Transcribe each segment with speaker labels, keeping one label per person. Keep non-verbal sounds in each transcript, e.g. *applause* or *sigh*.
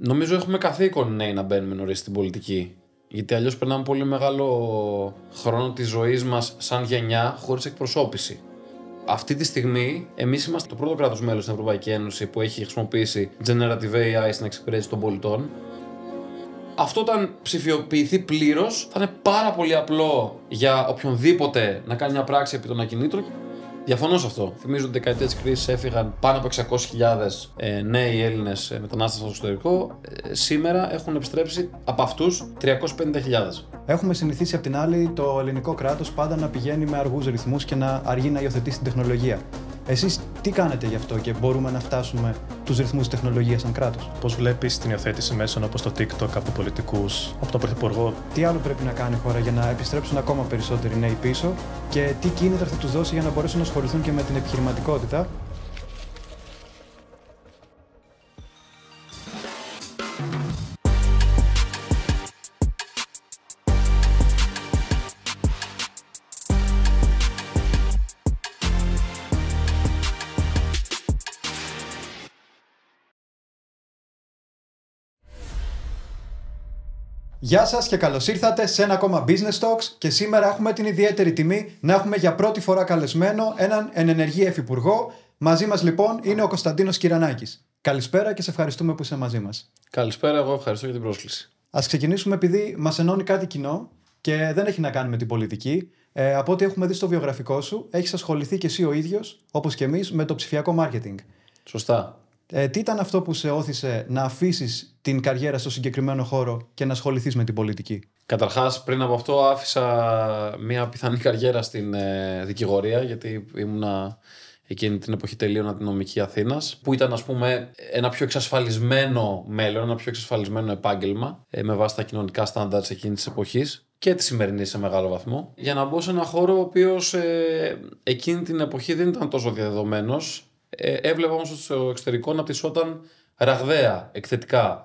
Speaker 1: Νομίζω έχουμε καθήκον νέοι να μπαίνουμε νωρίς στην πολιτική. Γιατί αλλιώς περνάμε πολύ μεγάλο χρόνο της ζωής μας σαν γενιά χωρίς εκπροσώπηση. Αυτή τη στιγμή, εμείς είμαστε το πρώτο κράτος μέλος στην Ευρωπαϊκή Ένωση που έχει χρησιμοποιήσει generative AI στην εξυπηρέτηση των πολιτών. Αυτό όταν ψηφιοποιηθεί πλήρως, θα είναι πάρα πολύ απλό για οποιονδήποτε να κάνει μια πράξη επί των ακινήτων. Διαφωνώ σε αυτό. Θυμίζω ότι δεκαετία της κρίσης έφυγαν πάνω από 600.000 ε, νέοι Έλληνες μετανάστες στο εξωτερικό. Ε, σήμερα έχουν επιστρέψει από αυτούς 350.000.
Speaker 2: Έχουμε συνηθίσει απ' την άλλη το ελληνικό κράτος πάντα να πηγαίνει με αργούς ρυθμούς και να αργεί να υιοθετεί την τεχνολογία. Εσείς τι κάνετε γι' αυτό και μπορούμε να φτάσουμε τους ρυθμούς τεχνολογίας σαν κράτος. Πώς βλέπεις την υιοθέτηση μέσων όπως το TikTok από πολιτικούς, από τον Πρωθυπουργό. Τι άλλο πρέπει να κάνει η χώρα για να επιστρέψουν ακόμα περισσότεροι νέοι πίσω και τι κίνητρα θα τους δώσει για να μπορέσουν να ασχοληθούν και με την επιχειρηματικότητα Γεια σας και καλώς ήρθατε σε ένα ακόμα Business Talks και σήμερα έχουμε την ιδιαίτερη τιμή να έχουμε για πρώτη φορά καλεσμένο έναν ενενεργή εφηπουργό. Μαζί μας λοιπόν είναι ο Κωνσταντίνος Κυρανάκης. Καλησπέρα και σε ευχαριστούμε που είσαι μαζί μας.
Speaker 1: Καλησπέρα, εγώ ευχαριστώ για την πρόσκληση.
Speaker 2: Ας ξεκινήσουμε επειδή μας ενώνει κάτι κοινό και δεν έχει να κάνει με την πολιτική. Ε, από ό,τι έχουμε δει στο βιογραφικό σου, έχεις ασχοληθεί και εσύ ο ίδιος, όπως και εμείς με το ψηφιακό marketing. Σωστά. Ε, τι ήταν αυτό που σε όθησε να αφήσεις την καριέρα στο συγκεκριμένο χώρο και να ασχοληθείς με την πολιτική.
Speaker 1: Καταρχάς, πριν από αυτό, άφησα μια πιθανή καριέρα στην ε, δικηγορία, γιατί ήμουνα εκείνη την εποχή τελείωνα την νομική Αθήνας, που ήταν ας πούμε ένα πιο εξασφαλισμένο μέλλον, ένα πιο εξασφαλισμένο επάγγελμα ε, με βάση τα κοινωνικά στάνταρτ εκείνης της εποχής και τη σημερινή σε μεγάλο βαθμό, για να μπω σε ένα χώρο ο οποίος ε, εκείνη την εποχή δεν ήταν τόσο διαδεδομένος. Ε, έβλεπα όμως ότι στο εξωτερικό να πτυσσόταν ραγδαία, εκθετικά.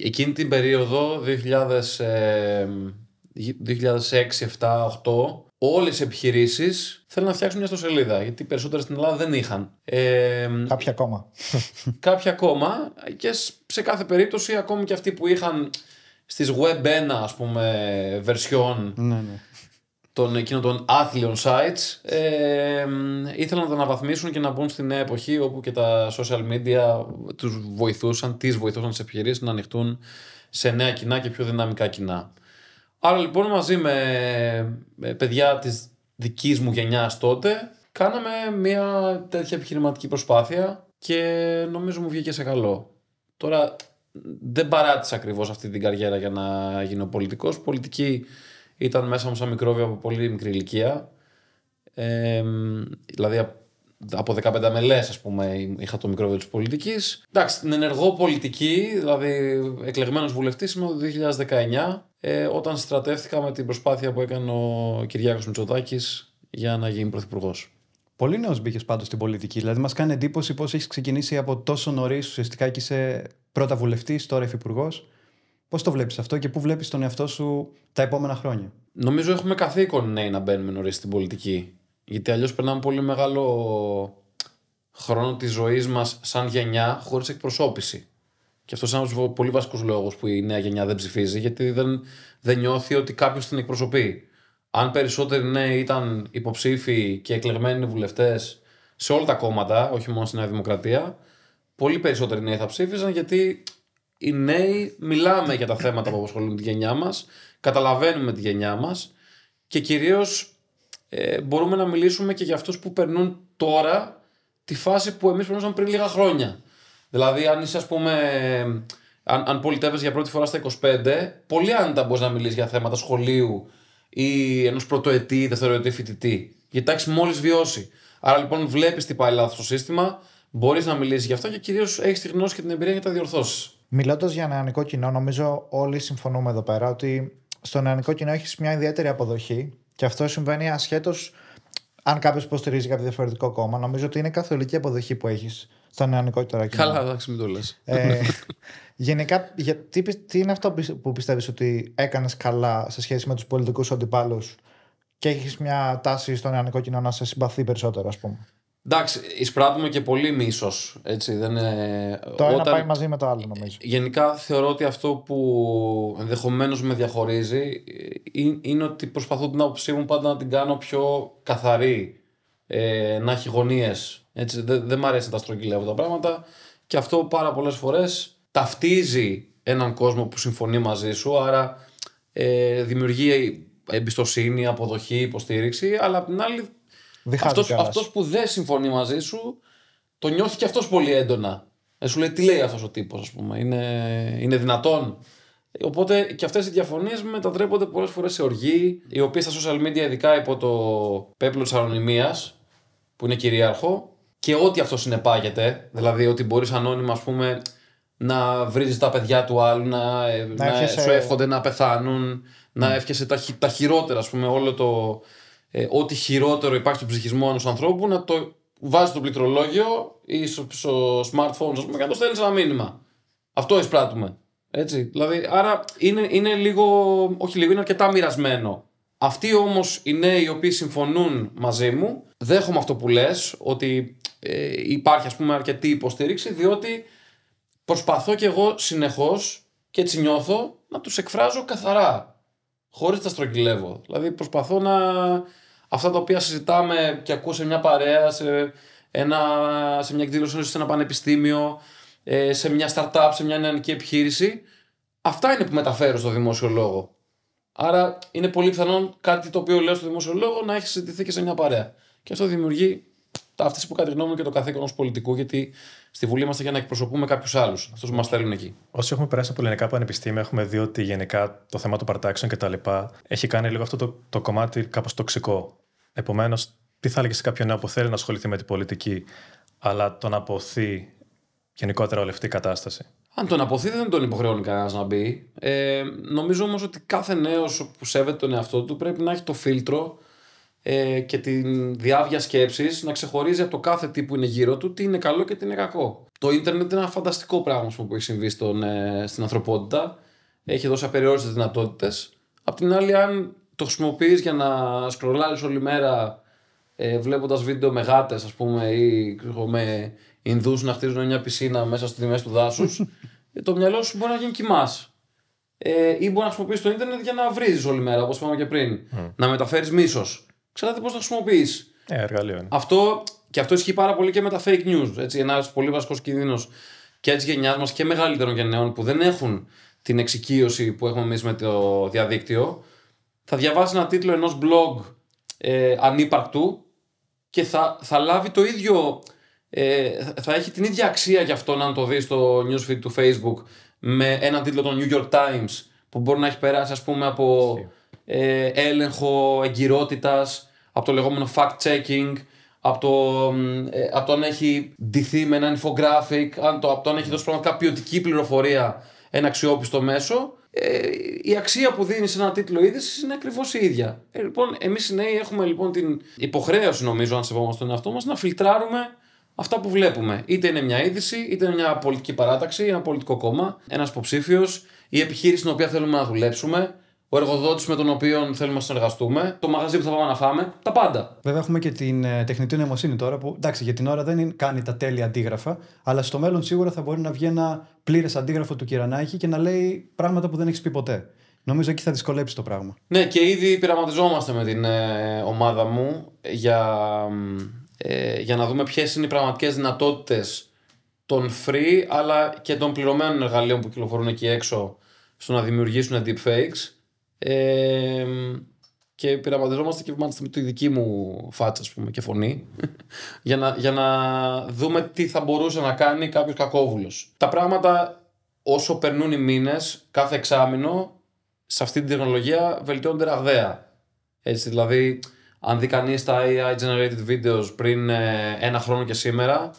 Speaker 1: Εκείνη την περίοδο, 2006-2007-2008, ε, όλες οι επιχειρήσεις θέλουν να φτιάξουν μια ιστοσελίδα. Γιατί περισσότερες στην Ελλάδα δεν είχαν. Ε, κάποια ακόμα. κάποια ακόμα και σε κάθε περίπτωση, ακόμη και αυτοί που είχαν στις web 1, ας πούμε, version. Ναι, ναι των εκείνων των άθλιων sites ε, ήθελαν να τα αναβαθμίσουν και να μπουν στην νέα εποχή όπου και τα social media τους βοηθούσαν, τις βοηθούσαν τις επιχειρήσεις να ανοιχτούν σε νέα κοινά και πιο δυναμικά κοινά. Άρα λοιπόν μαζί με παιδιά της δικής μου γενιάς τότε κάναμε μια τέτοια επιχειρηματική προσπάθεια και νομίζω μου βγήκε σε καλό. Τώρα δεν παράτησα ακριβώς αυτή την καριέρα για να γίνω πολιτικός. Πολιτική ήταν μέσα μου σαν μικρόβιο από πολύ μικρή ηλικία. δηλαδή από 15 μελές, ας πούμε, είχα το μικρόβιο της πολιτικής. Εντάξει, την ενεργό πολιτική, δηλαδή εκλεγμένος βουλευτής, είμαι το 2019, ε, όταν στρατεύτηκα με την προσπάθεια που έκανε ο Κυριάκος Μητσοτάκης για να γίνει πρωθυπουργός. Πολύ νέος μπήκες πάντως
Speaker 2: στην πολιτική. Δηλαδή, μας κάνει εντύπωση πώς έχεις ξεκινήσει από τόσο νωρίς ουσιαστικά και είσαι πρώτα βουλευτής, τώρα υφυπουργός. Πώς το βλέπεις αυτό και πού βλέπεις τον εαυτό σου τα επόμενα χρόνια.
Speaker 1: Νομίζω έχουμε καθήκον νέοι να μπαίνουμε νωρίς στην πολιτική. Γιατί αλλιώς περνάμε πολύ μεγάλο χρόνο της ζωής μας σαν γενιά χωρίς εκπροσώπηση. Και αυτός είναι ένας πολύ βασικός λόγος που η νέα γενιά δεν ψηφίζει, γιατί δεν, δεν νιώθει ότι κάποιος την εκπροσωπεί. Αν περισσότεροι νέοι ήταν υποψήφοι και εκλεγμένοι βουλευτές σε όλα τα κόμματα, όχι μόνο στη Νέα Δημοκρατία, πολύ περισσότεροι νέοι θα ψήφιζαν γιατί οι νέοι μιλάμε για τα θέματα που απασχολούν τη γενιά μας, καταλαβαίνουμε τη γενιά μας και κυρίως ε, μπορούμε να μιλήσουμε και για αυτούς που περνούν τώρα τη φάση που εμείς περνούσαμε πριν λίγα χρόνια. Δηλαδή, αν είσαι, ας πούμε, αν, αν πολιτεύεις για πρώτη φορά στα 25, πολύ άνετα μπορείς να μιλήσεις για θέματα σχολείου ή ενός πρωτοετή ή δευτεροετή φοιτητή. Γιατί τα έχεις μόλις βιώσει. Άρα λοιπόν βλέπεις τι πάει λάθος στο σύστημα, μπορείς να μιλήσεις γι' αυτό και κυρίως έχεις τη γνώση και την εμπειρία για τα διορθώσεις.
Speaker 3: Μιλώντας για νεανικό κοινό, νομίζω όλοι συμφωνούμε εδώ πέρα ότι στο νεανικό κοινό έχεις μια ιδιαίτερη αποδοχή και αυτό συμβαίνει ασχέτως αν κάποιος υποστηρίζει κάποιο διαφορετικό κόμμα. Νομίζω ότι είναι καθολική αποδοχή που έχεις στο νεανικό κοινό. Καλά,
Speaker 1: εντάξει, μην το λες. Ε,
Speaker 3: γενικά, για, τι, τι, είναι αυτό που πιστεύεις ότι έκανες καλά σε σχέση με τους πολιτικούς αντιπάλους και έχεις μια τάση στο νεανικό κοινό να σε συμπαθεί περισσότερο, ας πούμε.
Speaker 1: Εντάξει, εισπράττουμε και πολύ μίσος. Το ένα πάει
Speaker 3: μαζί με το άλλο, νομίζω.
Speaker 1: Γενικά θεωρώ ότι αυτό που ενδεχομένως με διαχωρίζει ε, ε, είναι ότι προσπαθώ την άποψή μου πάντα να την κάνω πιο καθαρή. Ε, να έχει γωνίες. Δεν, δεν μ' αρέσει να τα στρογγυλεύω τα πράγματα. Και αυτό πάρα πολλές φορές ταυτίζει έναν κόσμο που συμφωνεί μαζί σου. Άρα ε, δημιουργεί εμπιστοσύνη, αποδοχή, υποστήριξη. Αλλά απ' την άλλη
Speaker 3: αυτός, αυτός
Speaker 1: που δεν συμφωνεί μαζί σου, το νιώθει και αυτός πολύ έντονα. Ε, σου λέει τι λέει αυτός ο τύπος, ας πούμε. Είναι, είναι δυνατόν. Οπότε και αυτές οι διαφωνίες μετατρέπονται πολλές φορές σε οργή, οι οποίε στα social media, ειδικά υπό το πέπλο της ανωνυμίας, που είναι κυρίαρχο, και ό,τι αυτό συνεπάγεται, δηλαδή ότι μπορείς ανώνυμα, ας πούμε, να βρίζεις τα παιδιά του άλλου, να, να, να σου εύχονται να πεθάνουν, να εύχεσαι ναι. τα, τα χειρότερα, ας πούμε, όλο το, ε, ό,τι χειρότερο υπάρχει στον ψυχισμό ενός ανθρώπου να το βάζει στο πληκτρολόγιο ή στο, smartphone, ας πούμε, και να το στέλνεις ένα μήνυμα. Αυτό εισπράττουμε. Έτσι. Δηλαδή, άρα είναι, είναι λίγο, όχι λίγο, είναι αρκετά μοιρασμένο. Αυτοί όμως οι νέοι οι οποίοι συμφωνούν μαζί μου, δέχομαι αυτό που λες, ότι ε, υπάρχει ας πούμε αρκετή υποστήριξη, διότι προσπαθώ κι εγώ συνεχώς και έτσι νιώθω να τους εκφράζω καθαρά. Χωρίς να στρογγυλεύω. Δηλαδή προσπαθώ να, αυτά τα οποία συζητάμε και ακούω σε μια παρέα, σε, ένα, σε μια εκδήλωση, σε ένα πανεπιστήμιο, ε, σε μια startup, σε μια νεανική επιχείρηση. Αυτά είναι που μεταφέρω στο δημόσιο λόγο. Άρα είναι πολύ πιθανόν κάτι το οποίο λέω στο δημόσιο λόγο να έχει συζητηθεί και σε μια παρέα. Και αυτό δημιουργεί αυτές που κατά και το καθήκον ως πολιτικού, γιατί στη Βουλή είμαστε για να εκπροσωπούμε κάποιους άλλους, αυτούς που μας στέλνουν εκεί. Όσοι
Speaker 2: έχουμε περάσει από ελληνικά πανεπιστήμια, έχουμε δει ότι γενικά το θέμα των παρτάξεων κτλ. έχει κάνει λίγο αυτό το, το κομμάτι κάπως τοξικό. Επομένως, τι θα έλεγε σε κάποιον νέο που θέλει να ασχοληθεί με την πολιτική, αλλά τον αποθεί γενικότερα όλη αυτή η κατάσταση.
Speaker 1: Αν τον αποθεί, δεν τον υποχρεώνει κανένας να μπει. Ε, νομίζω όμως ότι κάθε νέος που σέβεται τον εαυτό του πρέπει να έχει το φίλτρο ε, και τη διάβια σκέψης να ξεχωρίζει από το κάθε τι που είναι γύρω του τι είναι καλό και τι είναι κακό. Το ίντερνετ είναι ένα φανταστικό πράγμα που έχει συμβεί στον, ε, στην ανθρωπότητα. Έχει δώσει απεριόριστες δυνατότητες. Απ' την άλλη, αν το χρησιμοποιείς για να σκρολάρεις όλη μέρα ε, βλέποντας βίντεο με γάτες, ας πούμε, ή με Ινδούς να χτίζουν μια πισίνα μέσα στη μέση του δάσους. Ε, το μυαλό σου μπορεί να γίνει κοιμάς. Ε, ή μπορεί να χρησιμοποιείς το Ιντερνετ για να βρίζεις όλη μέρα, όπως είπαμε και πριν. Να μεταφέρεις μίσος. Ξέρετε πώς το χρησιμοποιείς. Ε, εργαλείο είναι. Αυτό, και αυτό ισχύει πάρα πολύ και με τα fake news. Έτσι, ένας πολύ βασικός κίνδυνος και της γενιάς μας και μεγαλύτερων γενναίων που δεν έχουν την εξοικείωση που έχουμε εμείς με το διαδίκτυο θα διαβάσει ένα τίτλο ενός blog ε, ανύπαρκτου και θα, θα λάβει το ίδιο, ε, θα έχει την ίδια αξία για αυτό να το δει στο newsfeed του facebook με ένα τίτλο των New York Times που μπορεί να έχει περάσει ας πούμε από ε, έλεγχο εγκυρότητας, από το λεγόμενο fact-checking, από το, ε, από το αν έχει ντυθεί με ένα infographic, αν το, από το αν έχει δώσει πραγματικά ποιοτική πληροφορία ένα αξιόπιστο μέσο ε, η αξία που δίνεις σε ένα τίτλο είδησης είναι ακριβώς η ίδια. Ε, λοιπόν, εμείς οι νέοι έχουμε λοιπόν την υποχρέωση, νομίζω, αν σεβόμαστε τον εαυτό μας, να φιλτράρουμε αυτά που βλέπουμε. Είτε είναι μια είδηση, είτε είναι μια πολιτική παράταξη, ένα πολιτικό κόμμα, ένας υποψήφιος, η επιχείρηση στην οποία θέλουμε να δουλέψουμε, ο εργοδότης με τον οποίο θέλουμε να συνεργαστούμε, το μαγαζί που θα πάμε να φάμε, τα πάντα.
Speaker 2: Βέβαια, έχουμε και την ε, τεχνητή νοημοσύνη τώρα που εντάξει, για την ώρα δεν είναι, κάνει τα τέλεια αντίγραφα, αλλά στο μέλλον σίγουρα θα μπορεί να βγει ένα πλήρες αντίγραφο του Κυρανάκη και να λέει πράγματα που δεν έχεις πει ποτέ. Νομίζω εκεί θα δυσκολέψει το πράγμα.
Speaker 1: Ναι, και ήδη πειραματιζόμαστε με την ε, ομάδα μου για, ε, για να δούμε ποιες είναι οι πραγματικές δυνατότητες των free αλλά και των πληρωμένων εργαλείων που κυκλοφορούν εκεί έξω στο να δημιουργήσουν deepfakes και πειραματιζόμαστε και μάλιστα με τη δική μου φάτσα ας πούμε, και φωνή *laughs* για, να, για να δούμε τι θα μπορούσε να κάνει κάποιος κακόβουλος. Τα πράγματα όσο περνούν οι μήνες, κάθε εξάμεινο, σε αυτή την τεχνολογία βελτιώνται ραγδαία. Έτσι, δηλαδή, αν δει κανείς τα AI generated videos πριν ε, ένα χρόνο και σήμερα,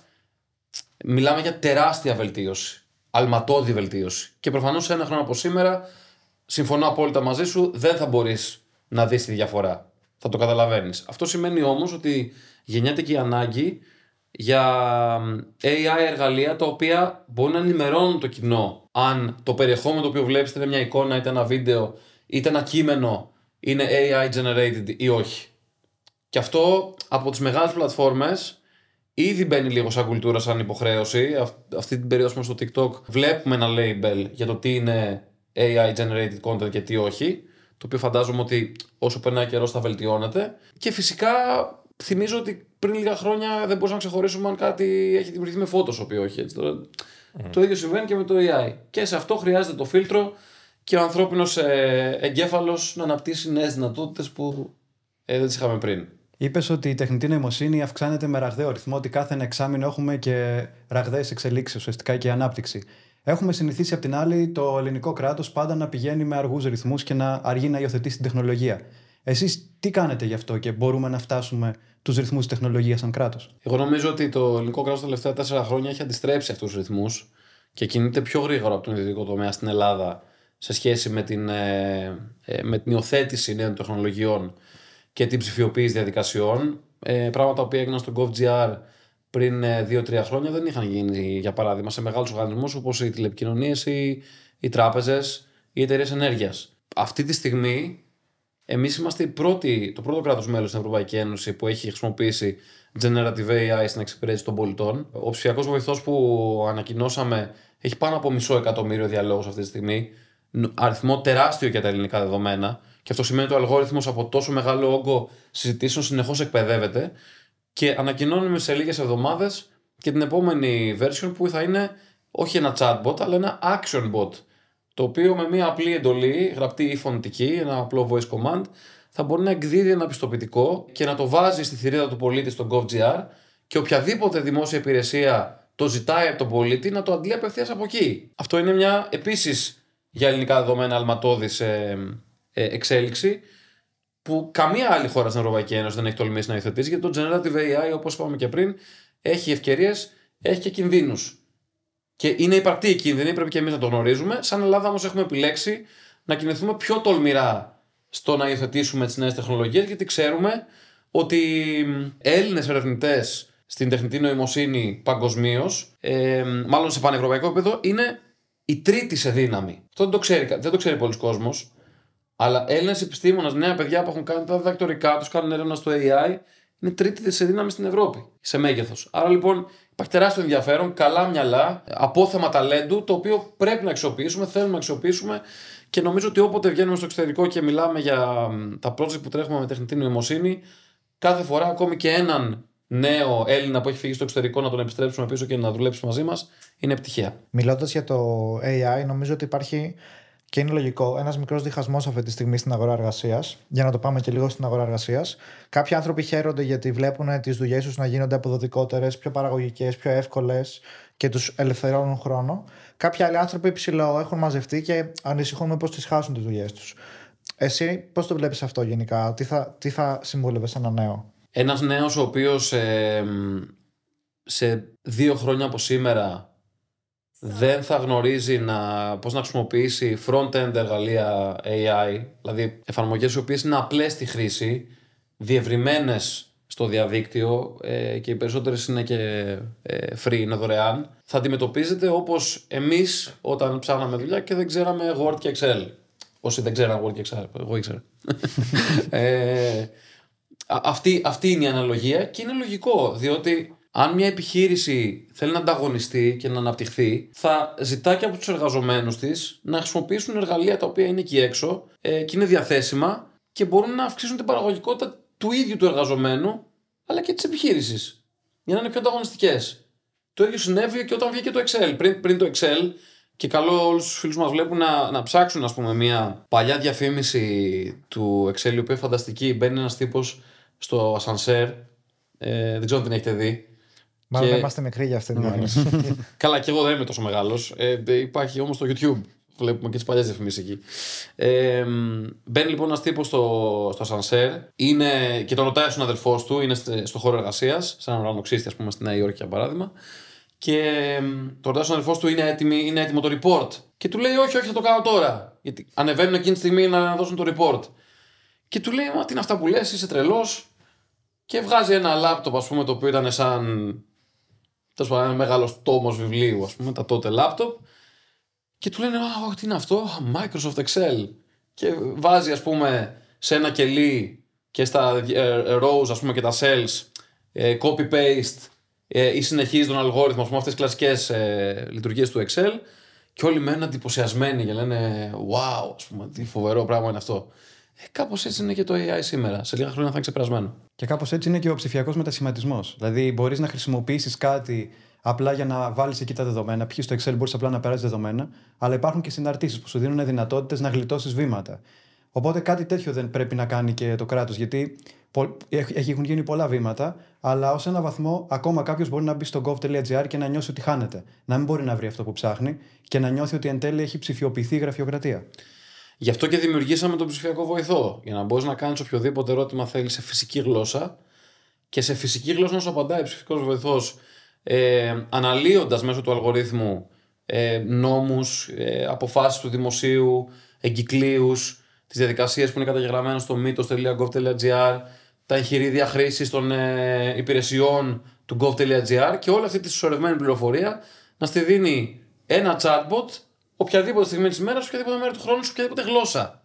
Speaker 1: μιλάμε για τεράστια βελτίωση. Αλματώδη βελτίωση. Και προφανώς ένα χρόνο από σήμερα συμφωνώ απόλυτα μαζί σου, δεν θα μπορείς να δεις τη διαφορά. Θα το καταλαβαίνεις. Αυτό σημαίνει όμως ότι γεννιέται και η ανάγκη για AI εργαλεία τα οποία μπορούν να ενημερώνουν το κοινό αν το περιεχόμενο το οποίο βλέπετε είναι μια εικόνα, είτε ένα βίντεο, είτε ένα κείμενο είναι AI generated ή όχι. Και αυτό από τις μεγάλες πλατφόρμες ήδη μπαίνει λίγο σαν κουλτούρα, σαν υποχρέωση. Αυτή την περίοδο στο TikTok βλέπουμε ένα label για το τι είναι AI generated content και τι όχι, το οποίο φαντάζομαι ότι όσο περνάει καιρός θα βελτιώνεται. Και φυσικά θυμίζω ότι πριν λίγα χρόνια δεν μπορούσαμε να ξεχωρίσουμε αν κάτι έχει δημιουργηθεί με φώτος ο όχι. Έτσι. Mm. Το ίδιο συμβαίνει και με το AI. Και σε αυτό χρειάζεται το φίλτρο και ο ανθρώπινος ε, εγκέφαλος να αναπτύσσει νέες δυνατότητες που ε, δεν τις είχαμε πριν.
Speaker 2: Είπες ότι η τεχνητή νοημοσύνη αυξάνεται με ραγδαίο ρυθμό, ότι κάθε ένα εξάμεινο έχουμε και ραγδαίες εξελίξεις ουσιαστικά και ανάπτυξη. Έχουμε συνηθίσει απ' την άλλη το ελληνικό κράτος πάντα να πηγαίνει με αργούς ρυθμούς και να αργεί να υιοθετεί την τεχνολογία. Εσείς τι κάνετε γι' αυτό και μπορούμε να φτάσουμε τους ρυθμούς της τεχνολογίας σαν κράτος.
Speaker 1: Εγώ νομίζω ότι το ελληνικό κράτος τα τελευταία τέσσερα χρόνια έχει αντιστρέψει αυτούς τους ρυθμούς και κινείται πιο γρήγορα από τον ιδιωτικό τομέα στην Ελλάδα σε σχέση με την, ε, ε, με την υιοθέτηση νέων τεχνολογιών και την ψηφιοποίηση διαδικασιών. Ε, πράγματα που έγιναν στο GovGR πριν 2-3 ε, χρόνια δεν είχαν γίνει, για παράδειγμα, σε μεγάλους οργανισμούς όπως οι τηλεπικοινωνίες, οι, οι τράπεζες, οι εταιρείες ενέργειας. Αυτή τη στιγμή, εμείς είμαστε το πρώτο κράτος μέλος στην Ευρωπαϊκή Ένωση που έχει χρησιμοποιήσει generative AI στην εξυπηρέτηση των πολιτών. Ο ψηφιακός βοηθός που ανακοινώσαμε έχει πάνω από μισό εκατομμύριο διαλόγους αυτή τη στιγμή. Αριθμό τεράστιο για τα ελληνικά δεδομένα. Και αυτό σημαίνει ότι ο αλγόριθμος από τόσο μεγάλο όγκο συζητήσεων συνεχώς εκπαιδεύεται και ανακοινώνουμε σε λίγες εβδομάδες και την επόμενη version που θα είναι όχι ένα chatbot αλλά ένα action bot το οποίο με μια απλή εντολή, γραπτή ή φωνητική, ένα απλό voice command θα μπορεί να εκδίδει ένα πιστοποιητικό και να το βάζει στη θηρίδα του πολίτη στο GovGR και οποιαδήποτε δημόσια υπηρεσία το ζητάει από τον πολίτη να το αντλεί απευθείας από εκεί. Αυτό είναι μια επίσης για ελληνικά δεδομένα αλματώδης ε, ε, εξέλιξη που καμία άλλη χώρα στην Ευρωπαϊκή Ένωση δεν έχει τολμήσει να υιοθετήσει, γιατί το Generative AI, όπως είπαμε και πριν, έχει ευκαιρίες, έχει και κινδύνους. Και είναι υπαρκτή η κίνδυνη, πρέπει και εμείς να το γνωρίζουμε. Σαν Ελλάδα όμως έχουμε επιλέξει να κινηθούμε πιο τολμηρά στο να υιοθετήσουμε τις νέες τεχνολογίες, γιατί ξέρουμε ότι Έλληνες ερευνητές στην τεχνητή νοημοσύνη παγκοσμίως, ε, μάλλον σε πανευρωπαϊκό επίπεδο, είναι η τρίτη σε δύναμη. Αυτό δεν το ξέρει, δεν το ξέρει πολλοί κόσμος. Αλλά Έλληνες επιστήμονες, νέα παιδιά που έχουν κάνει τα διδακτορικά τους, κάνουν έρευνα στο AI, είναι τρίτη σε δύναμη στην Ευρώπη, σε μέγεθος. Άρα λοιπόν υπάρχει τεράστιο ενδιαφέρον, καλά μυαλά, απόθεμα ταλέντου, το οποίο πρέπει να αξιοποιήσουμε, θέλουμε να αξιοποιήσουμε και νομίζω ότι όποτε βγαίνουμε στο εξωτερικό και μιλάμε για τα project που τρέχουμε με τεχνητή νοημοσύνη, κάθε φορά ακόμη και έναν νέο Έλληνα που έχει φύγει στο εξωτερικό να τον επιστρέψουμε πίσω και να δουλέψει μαζί μας είναι επιτυχία.
Speaker 3: Μιλώντας για το AI, νομίζω ότι υπάρχει και είναι λογικό. Ένας μικρός διχασμός αυτή τη στιγμή στην αγορά εργασίας, για να το πάμε και λίγο στην αγορά εργασίας. Κάποιοι άνθρωποι χαίρονται γιατί βλέπουν τις δουλειές τους να γίνονται αποδοτικότερες, πιο παραγωγικές, πιο εύκολες και τους ελευθερώνουν χρόνο. Κάποιοι άλλοι άνθρωποι ψηλό έχουν μαζευτεί και ανησυχούν με πώ τις χάσουν τις δουλειές τους. Εσύ πώς το βλέπεις αυτό γενικά, τι θα, τι θα συμβούλευε ένα νέο.
Speaker 1: Ένας νέος ο οποίος σε δύο χρόνια από σήμερα δεν θα γνωρίζει να, πώς να χρησιμοποιήσει front-end εργαλεία AI, δηλαδή εφαρμογές οι οποίες είναι απλές στη χρήση, διευρυμένες στο διαδίκτυο ε, και οι περισσότερες είναι και ε, free, είναι δωρεάν, θα αντιμετωπίζεται όπως εμείς όταν ψάχναμε δουλειά και δεν ξέραμε Word και Excel. Όσοι δεν ξέραν Word και Excel, εγώ ήξερα. *laughs* Ε, αυτή, αυτή είναι η αναλογία και είναι λογικό, διότι αν μια επιχείρηση θέλει να ανταγωνιστεί και να αναπτυχθεί, θα ζητά και από τους εργαζομένους της να χρησιμοποιήσουν εργαλεία τα οποία είναι εκεί έξω ε, και είναι διαθέσιμα και μπορούν να αυξήσουν την παραγωγικότητα του ίδιου του εργαζομένου αλλά και της επιχείρησης. Για να είναι πιο ανταγωνιστικές. Το ίδιο συνέβη και όταν βγήκε το Excel. Πριν, πριν το Excel, και καλό όλους τους φίλους μας βλέπουν να, να ψάξουν, ας πούμε, μια παλιά διαφήμιση του Excel, η οποία είναι φανταστική. Μπαίνει ένας τύπος στο ασανσέρ. Ε, δεν ξέρω αν την έχετε δει Μάλλον και... είμαστε
Speaker 3: μικροί για αυτήν την ναι.
Speaker 1: *laughs* Καλά, και εγώ δεν είμαι τόσο μεγάλος. Ε, υπάρχει όμως το YouTube. Βλέπουμε και τις παλιές διαφημίσεις εκεί. Ε, μπαίνει λοιπόν ένας τύπος στο, στο σανσέρ είναι, και τον ρωτάει στον αδελφό του, είναι στο χώρο εργασίας, σαν έναν ουρανοξύστη, ας πούμε, στη Νέα Υόρκη για παράδειγμα. Και τον ρωτάει στον αδελφό του, είναι, έτοιμη, είναι έτοιμο το report. Και του λέει, Όχι, όχι, θα το κάνω τώρα. Γιατί ανεβαίνουν εκείνη τη στιγμή να δώσουν το report. Και του λέει, Μα τι είναι αυτά που λες, είσαι τρελός. Και βγάζει ένα λάπτοπ, ας πούμε, το οποίο ήταν σαν τέλος πάντων, ένα μεγάλος τόμος βιβλίου, ας πούμε, τα τότε λάπτοπ. Και του λένε, Α, τι είναι αυτό, Microsoft Excel. Και βάζει, ας πούμε, σε ένα κελί και στα ε, rows, ας πούμε, και τα cells, ε, copy-paste ε, ή συνεχίζει τον αλγόριθμο, ας πούμε, αυτές τις κλασικές λειτουργίες του Excel. Και όλοι μένουν εντυπωσιασμένοι και λένε, Wow, ας πούμε, τι φοβερό πράγμα είναι αυτό. Ε, Κάπως έτσι είναι και το AI σήμερα. Σε λίγα χρόνια θα είναι ξεπερασμένο.
Speaker 2: Και κάπως έτσι είναι και ο ψηφιακός μετασχηματισμός. Δηλαδή, μπορείς να
Speaker 1: χρησιμοποιήσεις
Speaker 2: κάτι απλά για να βάλεις εκεί τα δεδομένα. Π.χ. στο Excel μπορείς απλά να περάσεις δεδομένα, αλλά υπάρχουν και συναρτήσεις που σου δίνουν δυνατότητες να γλιτώσεις βήματα. Οπότε κάτι τέτοιο δεν πρέπει να κάνει και το κράτος, γιατί έχουν γίνει πολλά βήματα, αλλά ως ένα βαθμό ακόμα κάποιος μπορεί να μπει στο gov.gr και να νιώσει ότι χάνεται. Να μην μπορεί να βρει αυτό που ψάχνει και να νιώθει ότι εν τέλει έχει ψηφιοποιηθεί η γραφειοκρατία.
Speaker 1: Γι' αυτό και δημιουργήσαμε τον ψηφιακό βοηθό, για να μπορείς να κάνεις οποιοδήποτε ερώτημα θέλεις σε φυσική γλώσσα και σε φυσική γλώσσα να σου απαντάει ο ψηφιακό βοηθός ε, αναλύοντας μέσω του αλγορίθμου ε, νόμους, ε, αποφάσεις του δημοσίου, εγκυκλίους, τις διαδικασίες που είναι καταγεγραμμένες στο mythos.gov.gr, τα εγχειρίδια χρήσης των ε, υπηρεσιών του gov.gr και όλη αυτή τη συσσωρευμένη πληροφορία να στη δίνει ένα chatbot οποιαδήποτε στιγμή της μέρας, οποιαδήποτε μέρα του χρόνου, και οποιαδήποτε γλώσσα.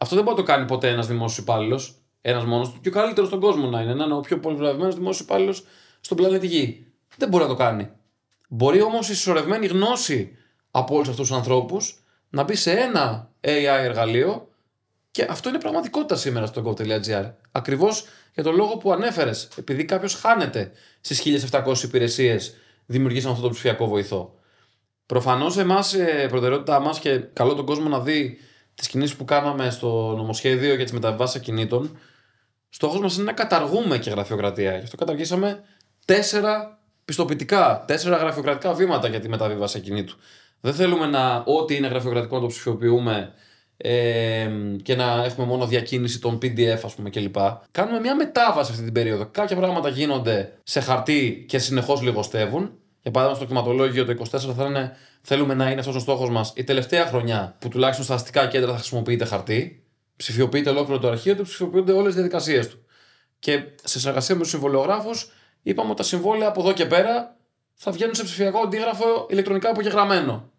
Speaker 1: Αυτό δεν μπορεί να το κάνει ποτέ ένας δημόσιος υπάλληλος. Ένας μόνος του. Και ο καλύτερος στον κόσμο να είναι. Να είναι ο πιο πολυβλαβημένο δημόσιος υπάλληλος στον πλανήτη Γη. Δεν μπορεί να το κάνει. Μπορεί όμως η συσσωρευμένη γνώση από όλους αυτούς τους ανθρώπους να μπει σε ένα AI εργαλείο και αυτό είναι πραγματικότητα σήμερα στο gov.gr. Ακριβώς για τον λόγο που ανέφερες. Επειδή κάποιος χάνεται στις 1700 υπηρεσίες, δημιουργήσαμε αυτό το ψηφιακό βοηθό. Προφανώς εμάς, ε, προτεραιότητά μας και καλό τον κόσμο να δει τις κινήσεις που κάναμε στο νομοσχέδιο για τις μεταβάσει ακινήτων. Στόχος μας είναι να καταργούμε και γραφειοκρατία. Γι' αυτό καταργήσαμε τέσσερα πιστοποιητικά, τέσσερα γραφειοκρατικά βήματα για τη μεταβίβαση ακινήτου. Δεν θέλουμε να ό,τι είναι γραφειοκρατικό να το ψηφιοποιούμε ε, και να έχουμε μόνο διακίνηση των PDF, ας πούμε, κλπ. Κάνουμε μια μετάβαση αυτή την περίοδο. Κάποια πράγματα γίνονται σε χαρτί και συνεχώς λιγοστεύουν. Για παράδειγμα, στο κλιματολόγιο το 24 θα είναι, θέλουμε να είναι αυτός ο στόχος μας η τελευταία χρονιά που τουλάχιστον στα αστικά κέντρα θα χρησιμοποιείται χαρτί. Ψηφιοποιείται ολόκληρο το αρχείο και ψηφιοποιούνται όλες τι διαδικασίες του. Και σε συνεργασία με τους συμβολιογράφου, είπαμε ότι τα συμβόλαια από εδώ και πέρα θα βγαίνουν σε ψηφιακό αντίγραφο ηλεκτρονικά απογεγραμμένο.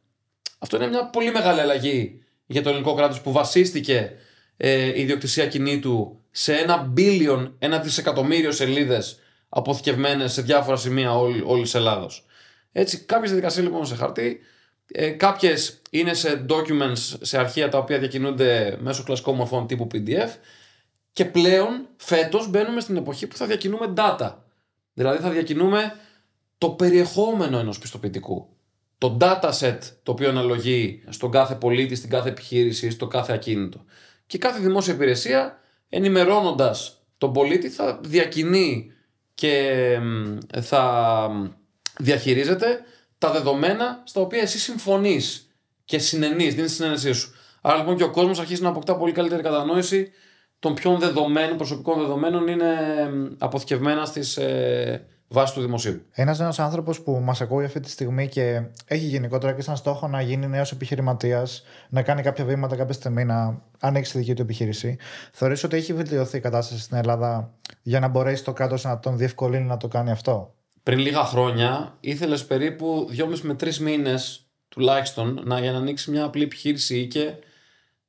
Speaker 1: Αυτό είναι μια πολύ μεγάλη αλλαγή για το ελληνικό κράτος που βασίστηκε ε, η ιδιοκτησία κινήτου σε ένα μπίλιον, ένα δισεκατομμύριο σελίδες αποθηκευμένες σε διάφορα σημεία όλη τη Ελλάδα. Έτσι, κάποιες διαδικασίες λοιπόν σε χαρτί, ε, κάποιες είναι σε documents, σε αρχεία τα οποία διακινούνται μέσω κλασικών μορφών τύπου PDF. Και πλέον φέτος μπαίνουμε στην εποχή που θα διακινούμε data. Δηλαδή θα διακινούμε το περιεχόμενο ενός πιστοποιητικού. Το dataset το οποίο αναλογεί στον κάθε πολίτη, στην κάθε επιχείρηση, στο κάθε ακίνητο. Και κάθε δημόσια υπηρεσία ενημερώνοντας τον πολίτη θα διακινεί και θα διαχειρίζεται τα δεδομένα στα οποία εσύ συμφωνείς και συνενείς, δίνεις τη συνένεσή σου. Άρα λοιπόν και ο κόσμος αρχίζει να αποκτά πολύ καλύτερη κατανόηση των ποιων δεδομένων, προσωπικών δεδομένων είναι αποθηκευμένα στις ε, βάσεις του δημοσίου.
Speaker 3: Ένας νέος άνθρωπος που μας ακούει αυτή τη στιγμή και έχει γενικότερα και σαν στόχο να γίνει νέος επιχειρηματίας, να κάνει κάποια βήματα κάποια στιγμή, να ανοίξει τη δική του επιχείρηση. Θεωρείς ότι έχει βελτιωθεί η κατάσταση στην Ελλάδα για να μπορέσει το κράτος να τον διευκολύνει να το κάνει αυτό
Speaker 1: πριν λίγα χρόνια ήθελες περίπου 2,5 με 3 μήνες τουλάχιστον να, για να ανοίξει μια απλή επιχείρηση ή και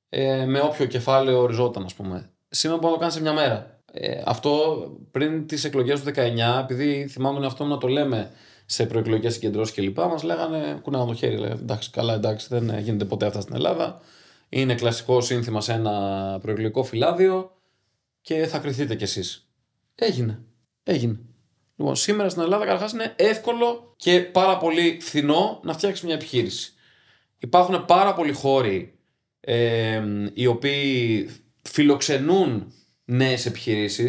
Speaker 1: ε, με όποιο κεφάλαιο οριζόταν, ας πούμε. Σήμερα μπορεί να το κάνει σε μια μέρα. Ε, αυτό πριν τις εκλογές του 19, επειδή θυμάμαι εαυτό μου να το λέμε σε προεκλογικές συγκεντρώσεις κλπ. Μας λέγανε κουνάγαν το χέρι. Λέγανε, εντάξει, καλά, εντάξει, δεν γίνεται ποτέ αυτά στην Ελλάδα. Είναι κλασικό σύνθημα σε ένα προεκλογικό φυλάδιο και θα κρυθείτε κι εσείς. Έγινε. Έγινε. Λοιπόν, σήμερα στην Ελλάδα καταρχάς είναι εύκολο και πάρα πολύ φθηνό να φτιάξεις μια επιχείρηση. Υπάρχουν πάρα πολλοί χώροι ε, οι οποίοι φιλοξενούν νέες επιχειρήσεις,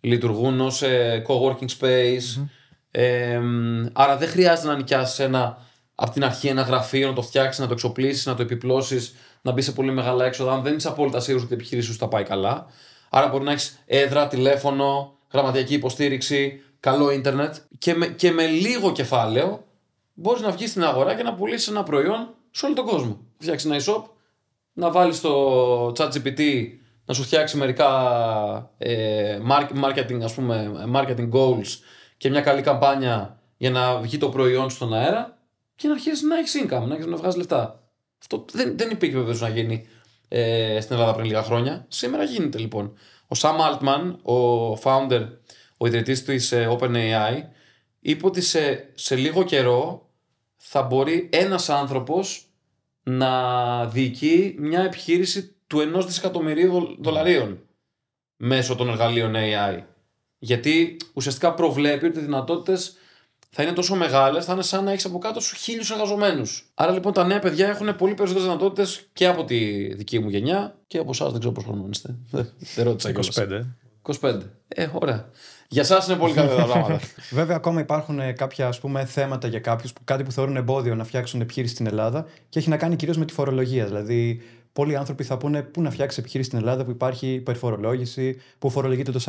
Speaker 1: λειτουργούν ως ε, co-working space. mm Ε, άρα δεν χρειάζεται να νοικιάσεις ένα από την αρχή ένα γραφείο, να το φτιάξεις, να το εξοπλίσεις, να το επιπλώσεις, να μπει σε πολύ μεγάλα έξοδα. Αν δεν είσαι απόλυτα σίγουρος ότι η επιχείρηση σου θα πάει καλά. Άρα μπορεί να έχεις έδρα, τηλέφωνο, γραμματιακή υποστήριξη, καλό ίντερνετ και με, και με λίγο κεφάλαιο μπορείς να βγεις στην αγορά και να πουλήσεις ένα προϊόν σε όλο τον κόσμο. Φτιάξεις ένα e-shop, να βάλεις chat GPT, να σου φτιάξει μερικά ε, marketing, ας πούμε, marketing goals και μια καλή καμπάνια για να βγει το προϊόν σου στον αέρα και να αρχίσεις να έχεις income, να, έχεις, να βγάζεις λεφτά. Αυτό δεν, δεν υπήρχε βεβαίως να γίνει ε, στην Ελλάδα πριν λίγα χρόνια. Σήμερα γίνεται λοιπόν. Ο Sam Altman, ο founder ο ιδρυτής της ε, OpenAI, είπε ότι σε, λίγο καιρό θα μπορεί ένας άνθρωπος να διοικεί μια επιχείρηση του ενός δισεκατομμυρίου δολαρίων μέσω των εργαλείων AI. Γιατί ουσιαστικά προβλέπει ότι οι δυνατότητες θα είναι τόσο μεγάλες, θα είναι σαν να έχεις από κάτω σου χίλιους εργαζομένους. Άρα λοιπόν τα νέα παιδιά έχουν πολύ περισσότερες δυνατότητες και από τη δική μου γενιά και από εσάς. Δεν ξέρω πώς χρονών *laughs* Δεν ρώτησα 25. 25. Ε, ωραία. Για εσά είναι πολύ καλά τα πράγματα.
Speaker 2: *laughs* Βέβαια, ακόμα υπάρχουν ε, κάποια ας πούμε, θέματα για κάποιους, κάτι που θεωρούν εμπόδιο να φτιάξουν επιχείρηση στην Ελλάδα και έχει να κάνει κυρίως με τη φορολογία. Δηλαδή, πολλοί άνθρωποι θα πούνε πού να φτιάξεις επιχείρηση στην Ελλάδα που υπάρχει υπερφορολόγηση, που φορολογείται το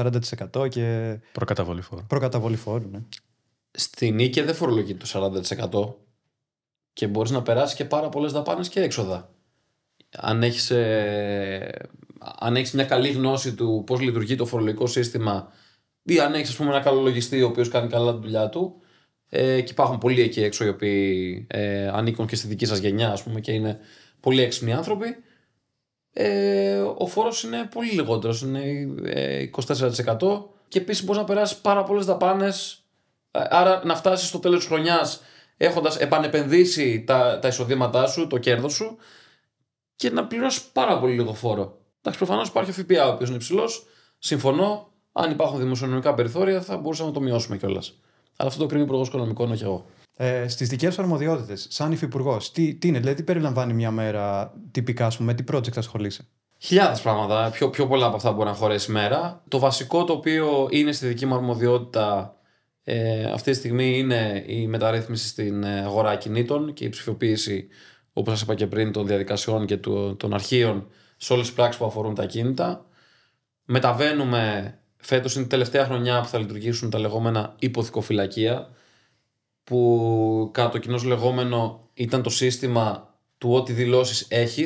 Speaker 2: 40% και.
Speaker 1: Προκαταβολή φόρου.
Speaker 2: Προκαταβολή φόρου, ναι.
Speaker 1: Στην νίκη δεν φορολογείται το 40% και μπορείς να περάσεις και πάρα πολλές δαπάνες και έξοδα. Αν έχεις ε, αν έχεις μια καλή γνώση του πώς λειτουργεί το φορολογικό σύστημα ή αν έχεις ένα καλό λογιστή ο οποίος κάνει καλά τη δουλειά του. Ε, και υπάρχουν πολλοί εκεί έξω οι οποίοι ε, ανήκουν και στη δική σας γενιά, ας πούμε, και είναι πολύ έξυπνοι άνθρωποι. Ε, ο φόρος είναι πολύ λιγότερος, είναι 24%. Ε, και επίσης μπορείς να περάσεις πάρα πολλές δαπάνες. Ε, άρα να φτάσεις στο τέλος της χρονιάς έχοντας επανεπενδύσει τα, τα εισοδήματά σου, το κέρδος σου και να πληρώσεις πάρα πολύ λίγο φόρο. Εντάξει, προφανώς υπάρχει ο ΦΠΑ ο οποίος είναι υψηλός, συμφωνώ, αν υπάρχουν δημοσιονομικά περιθώρια, θα μπορούσαμε να το μειώσουμε κιόλας. Αλλά αυτό το κρίνει ο Υπουργός Οικονομικών, όχι εγώ. Ε, Στις δικές σου αρμοδιότητες, σαν υφυπουργός, τι, τι είναι, δηλαδή, τι περιλαμβάνει μια μέρα
Speaker 2: τυπικά, με πούμε, τι project ασχολείσαι.
Speaker 1: Χιλιάδες πράγματα, ε, πιο, πιο πολλά από αυτά μπορεί να χωρέσει η μέρα. Το βασικό το οποίο είναι στη δική μου αρμοδιότητα ε, αυτή τη στιγμή είναι η μεταρρύθμιση στην ε, αγορά κινήτων και η ψηφιοποίηση, όπως σας είπα και πριν, των διαδικασιών και του, των αρχείων σε όλες τις πράξεις που αφορούν τα κινήτα. Μεταβαίνουμε Φέτος είναι η τελευταία χρονιά που θα λειτουργήσουν τα λεγόμενα υποθυκοφυλακεία, που κατά κοινό λεγόμενο ήταν το σύστημα του ό,τι δηλώσεις έχεις.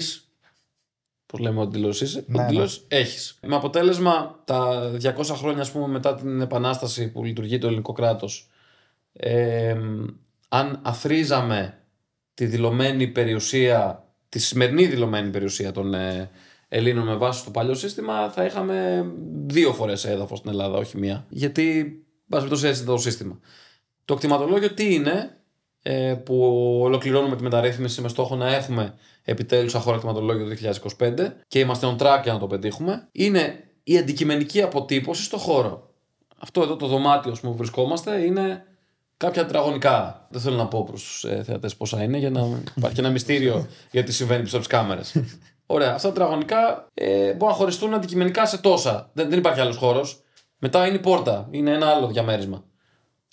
Speaker 1: Πώς λέμε, ό,τι δηλώσεις ναι, ναι. έχεις. Με αποτέλεσμα τα 200 χρόνια, ας πούμε, μετά την Επανάσταση που λειτουργεί το ελληνικό κράτος, ε, αν αθρίζαμε τη δηλωμένη περιουσία, τη σημερινή δηλωμένη περιουσία των. Ε, Ελλήνων με βάση το παλιό σύστημα, θα είχαμε δύο φορές έδαφος στην Ελλάδα, όχι μία. Γιατί, πα έτσι το σύστημα. Το κτηματολόγιο τι είναι, ε, που ολοκληρώνουμε τη μεταρρύθμιση με στόχο να έχουμε επιτέλους αχώρα κτηματολόγιο 2025 και είμαστε on track για να το πετύχουμε, είναι η αντικειμενική αποτύπωση στο χώρο. Αυτό εδώ το δωμάτιο που βρισκόμαστε είναι κάποια τετραγωνικά. Δεν θέλω να πω προς του ε, θεατές πόσα είναι για να υπάρχει ένα μυστήριο *laughs* γιατί συμβαίνει πίσω από τις κάμερες. Ωραία. Αυτά τα τραγωνικά ε, μπορούν να χωριστούν αντικειμενικά σε τόσα. Δεν, δεν υπάρχει άλλος χώρος. Μετά είναι η πόρτα. Είναι ένα άλλο διαμέρισμα.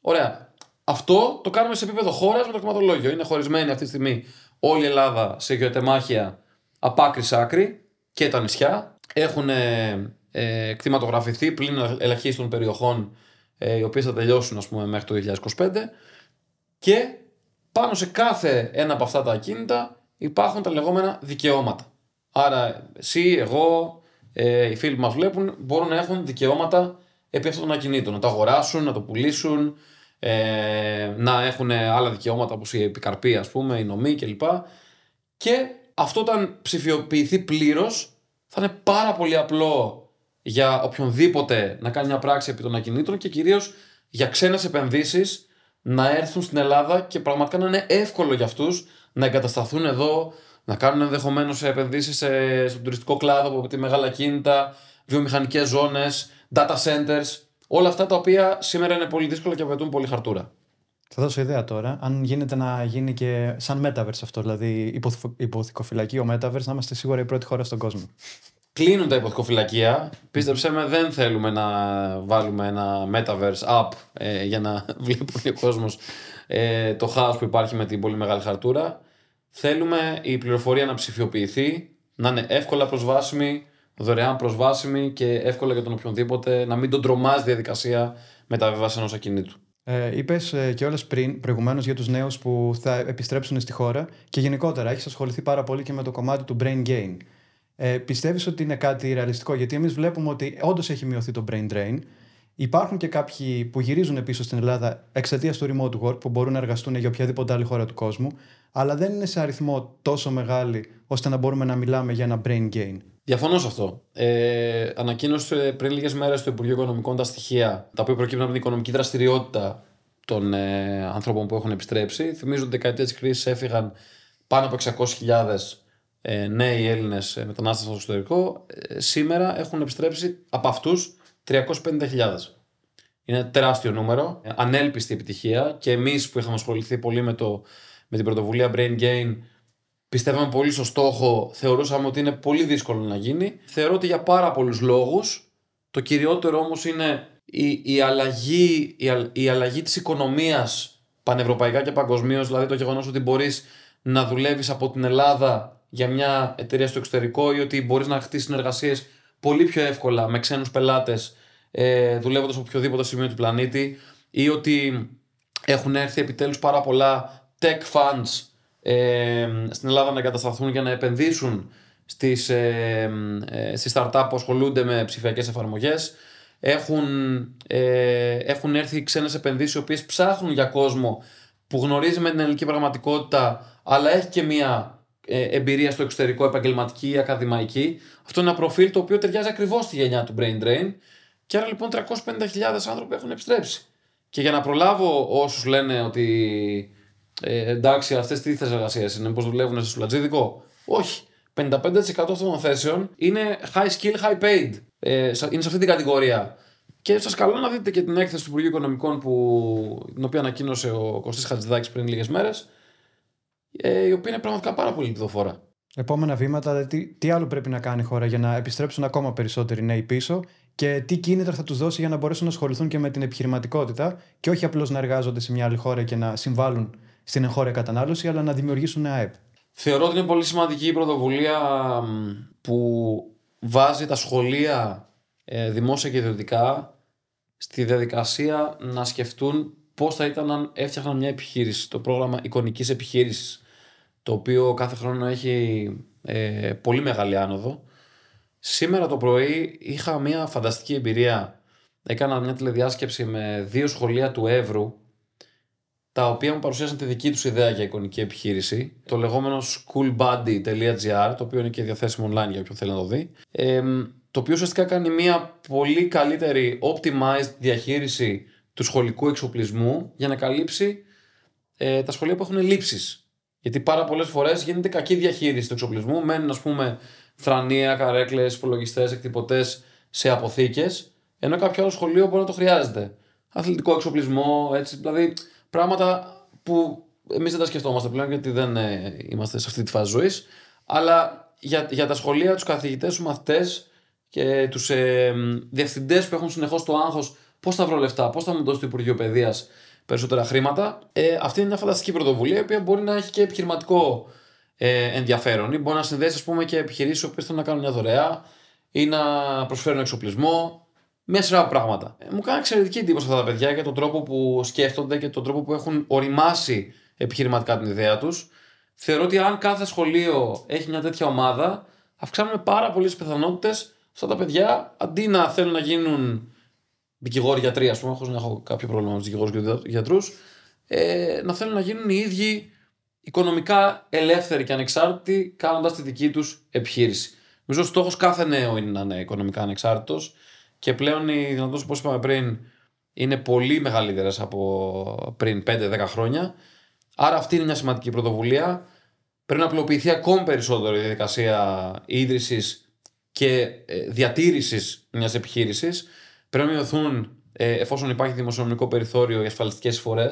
Speaker 1: Ωραία. Αυτό το κάνουμε σε επίπεδο χώρας με το κλιματολόγιο. Είναι χωρισμένη αυτή τη στιγμή όλη η Ελλάδα σε γεωτεμάχια από άκρη σε άκρη και τα νησιά. Έχουν ε, ε, κτηματογραφηθεί πλην ελαχίστων περιοχών ε, οι οποίες θα τελειώσουν ας πούμε, μέχρι το 2025 και πάνω σε κάθε ένα από αυτά τα ακίνητα υπάρχουν τα λεγόμενα δικαιώματα. Άρα, εσύ, εγώ, ε, οι φίλοι που μας βλέπουν μπορούν να έχουν δικαιώματα επί αυτών των ακινήτων. Να τα αγοράσουν, να το πουλήσουν, ε, να έχουν άλλα δικαιώματα όπως η επικαρπή, ας πούμε, η νομή κλπ. Και αυτό όταν ψηφιοποιηθεί πλήρως θα είναι πάρα πολύ απλό για οποιονδήποτε να κάνει μια πράξη επί των ακινήτων και κυρίως για ξένες επενδύσεις να έρθουν στην Ελλάδα και πραγματικά να είναι εύκολο για αυτούς να εγκατασταθούν εδώ, να κάνουν ενδεχομένως επενδύσεις στον τουριστικό κλάδο από τη μεγάλα κίνητα, βιομηχανικές ζώνες, data centers. Όλα αυτά τα οποία σήμερα είναι πολύ δύσκολα και απαιτούν πολύ χαρτούρα.
Speaker 2: Θα δώσω ιδέα τώρα. Αν γίνεται να γίνει και σαν Metaverse αυτό, δηλαδή ο Metaverse, να είμαστε σίγουρα η πρώτη χώρα στον κόσμο.
Speaker 1: Κλείνουν τα υποθυκοφυλακεία. Πίστεψέ με, δεν θέλουμε να βάλουμε ένα Metaverse app ε, για να *laughs* βλέπει ο κόσμος ε, το χάος που υπάρχει με την πολύ μεγάλη χαρτούρα. Θέλουμε η πληροφορία να ψηφιοποιηθεί, να είναι εύκολα προσβάσιμη, δωρεάν προσβάσιμη και εύκολα για τον οποιονδήποτε, να μην τον τρομάζει διαδικασία μεταβίβασης ενός ακινήτου.
Speaker 2: Ε, Είπες ε, κιόλας πριν, προηγουμένως, για τους νέους που θα επιστρέψουν στη χώρα και γενικότερα έχεις ασχοληθεί πάρα πολύ και με το κομμάτι του brain gain. Ε, Πιστεύεις ότι είναι κάτι ρεαλιστικό, γιατί εμείς βλέπουμε ότι όντως έχει μειωθεί το brain drain, Υπάρχουν και κάποιοι που γυρίζουν πίσω στην Ελλάδα εξαιτίας του remote work που μπορούν να εργαστούν για οποιαδήποτε άλλη χώρα του κόσμου, αλλά δεν είναι σε αριθμό τόσο μεγάλη ώστε να μπορούμε να μιλάμε για ένα brain gain.
Speaker 1: Διαφωνώ σε αυτό. Ε, ανακοίνωσε πριν λίγες μέρες το Υπουργείο Οικονομικών τα στοιχεία τα οποία προκύπτουν από την οικονομική δραστηριότητα των ε, ανθρώπων που έχουν επιστρέψει. Θυμίζω ότι δεκαετία της κρίσης έφυγαν πάνω από 600.000 ε, νέοι Έλληνες μετανάστες στο εξωτερικό. Ε, σήμερα έχουν επιστρέψει από αυτούς 350.000. Είναι τεράστιο νούμερο, ανέλπιστη επιτυχία και εμείς που είχαμε ασχοληθεί πολύ με, το, με την πρωτοβουλία Brain Gain πιστεύαμε πολύ στο στόχο, θεωρούσαμε ότι είναι πολύ δύσκολο να γίνει. Θεωρώ ότι για πάρα πολλούς λόγους, το κυριότερο όμως είναι η, η, αλλαγή, η, η αλλαγή της οικονομίας πανευρωπαϊκά και παγκοσμίως, δηλαδή το γεγονός ότι μπορείς να δουλεύεις από την Ελλάδα για μια εταιρεία στο εξωτερικό ή ότι μπορείς να χτίσεις συνεργασίες πολύ πιο εύκολα με ξένους πελάτες ε, δουλεύοντας από οποιοδήποτε σημείο του πλανήτη ή ότι έχουν έρθει επιτέλους πάρα πολλά tech funds ε, στην Ελλάδα να εγκατασταθούν για να επενδύσουν ε, ε, στις, startup που ασχολούνται με ψηφιακές εφαρμογές. Έχουν, ε, έχουν έρθει ξένες επενδύσεις οι οποίες ψάχνουν για κόσμο που γνωρίζει με την ελληνική πραγματικότητα αλλά έχει και μια ε, εμπειρία στο εξωτερικό, επαγγελματική ή ακαδημαϊκή. Αυτό είναι ένα προφίλ το οποίο ταιριάζει ακριβώς στη γενιά του brain drain. Και άρα λοιπόν 350.000 άνθρωποι έχουν επιστρέψει. Και για να προλάβω όσους λένε ότι ε, εντάξει, αυτές τι θέσει εργασία είναι, πώς δουλεύουν στο σουλατζίδικο. Όχι. 55% αυτών των θέσεων είναι high skill, high paid. Ε, είναι σε αυτή την κατηγορία. Και σας καλώ να δείτε και την έκθεση του Υπουργείου Οικονομικών την οποία ανακοίνωσε ο Κωστής Χατζηδάκης πριν λίγες μέρες, ε, η οποία είναι πραγματικά πάρα πολύ λιπδοφόρα.
Speaker 2: Επόμενα βήματα, τι, άλλο πρέπει να κάνει η χώρα για να επιστρέψουν ακόμα περισσότεροι νέοι πίσω και τι κίνητρα θα τους δώσει για να μπορέσουν να ασχοληθούν και με την επιχειρηματικότητα και όχι απλώς να εργάζονται σε μια άλλη χώρα και να συμβάλλουν στην εγχώρια κατανάλωση, αλλά να δημιουργήσουν νέα ΕΠ.
Speaker 1: Θεωρώ ότι είναι πολύ σημαντική η πρωτοβουλία που βάζει τα σχολεία ε, δημόσια και ιδιωτικά στη διαδικασία να σκεφτούν πώς θα ήταν αν έφτιαχναν μια επιχείρηση, το πρόγραμμα εικονικής επιχείρησης, το οποίο κάθε χρόνο έχει ε, πολύ μεγάλη άνοδο. Σήμερα το πρωί είχα μια φανταστική εμπειρία. Έκανα μια τηλεδιάσκεψη με δύο σχολεία του Εύρου, τα οποία μου παρουσίασαν τη δική τους ιδέα για εικονική επιχείρηση, το λεγόμενο schoolbuddy.gr, το οποίο είναι και διαθέσιμο online για όποιον θέλει να το δει. Ε, το οποίο ουσιαστικά κάνει μια πολύ καλύτερη optimized διαχείριση του σχολικού εξοπλισμού για να καλύψει ε, τα σχολεία που έχουν λήψεις. Γιατί πάρα πολλές φορές γίνεται κακή διαχείριση του εξοπλισμού. Μένουν, ας πούμε, θρανία, καρέκλες, υπολογιστές, εκτυπωτές σε αποθήκες, ενώ κάποιο άλλο σχολείο μπορεί να το χρειάζεται. Αθλητικό εξοπλισμό, έτσι. Δηλαδή, πράγματα που εμείς δεν τα σκεφτόμαστε πλέον, γιατί δεν ε, είμαστε σε αυτή τη φάση ζωής. Αλλά για, για τα σχολεία, τους καθηγητές, τους μαθητές και τους ε, διευθυντές που έχουν συνεχώς το άγχος Πώς θα βρω λεφτά, πώς θα μου δώσει το Υπουργείο Παιδείας περισσότερα χρήματα. Ε, αυτή είναι μια φανταστική πρωτοβουλία, η οποία μπορεί να έχει και επιχειρηματικό ε, ενδιαφέρον. Ή μπορεί να συνδέσει, ας πούμε, και επιχειρήσεις που θέλουν να κάνουν μια δωρεά ή να προσφέρουν εξοπλισμό. Μια σειρά από πράγματα. Ε, μου κάνει εξαιρετική εντύπωση αυτά τα παιδιά για τον τρόπο που σκέφτονται και τον τρόπο που έχουν οριμάσει επιχειρηματικά την ιδέα τους. Θεωρώ ότι αν κάθε σχολείο έχει μια τέτοια ομάδα, αυξάνουμε πάρα πολλές πιθανότητες αυτά τα παιδιά αντί να θέλουν να γίνουν δικηγόροι γιατροί, ας πούμε, να έχω κάποιο πρόβλημα με τους δικηγόρους γιατρούς, ε, να θέλουν να γίνουν οι ίδιοι οικονομικά ελεύθεροι και ανεξάρτητοι, κάνοντας τη δική τους επιχείρηση. Νομίζω ο στόχος κάθε νέο είναι να είναι οικονομικά ανεξάρτητος και πλέον οι δυνατότητες, όπως είπαμε πριν, είναι πολύ μεγαλύτερες από πριν 5-10 χρόνια. Άρα αυτή είναι μια σημαντική πρωτοβουλία. Πρέπει να απλοποιηθεί ακόμη περισσότερο η διαδικασία ίδρυσης και ε, διατήρησης μιας επιχείρησης. Πρέπει να μειωθούν ε, εφόσον υπάρχει δημοσιονομικό περιθώριο για ασφαλιστικέ εισφορέ,